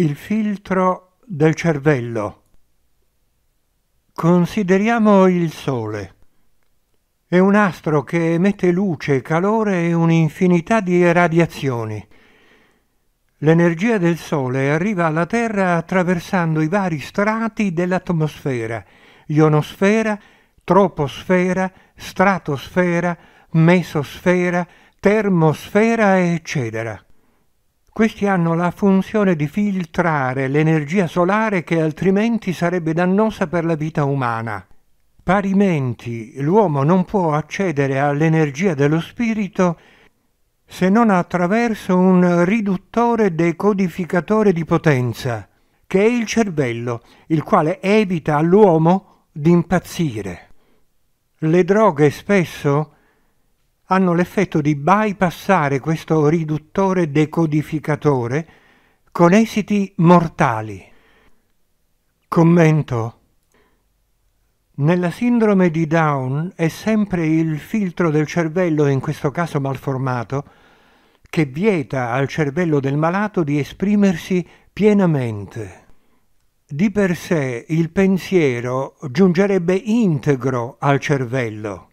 Il filtro del cervello. Consideriamo il Sole. È un astro che emette luce, calore e un'infinità di radiazioni. L'energia del Sole arriva alla Terra attraversando i vari strati dell'atmosfera, ionosfera, troposfera, stratosfera, mesosfera, termosfera, eccetera. Questi hanno la funzione di filtrare l'energia solare che altrimenti sarebbe dannosa per la vita umana. Parimenti, l'uomo non può accedere all'energia dello spirito se non attraverso un riduttore decodificatore di potenza, che è il cervello, il quale evita all'uomo di impazzire. Le droghe spesso hanno l'effetto di bypassare questo riduttore decodificatore con esiti mortali. Commento. Nella sindrome di Down è sempre il filtro del cervello, in questo caso malformato, che vieta al cervello del malato di esprimersi pienamente. Di per sé il pensiero giungerebbe integro al cervello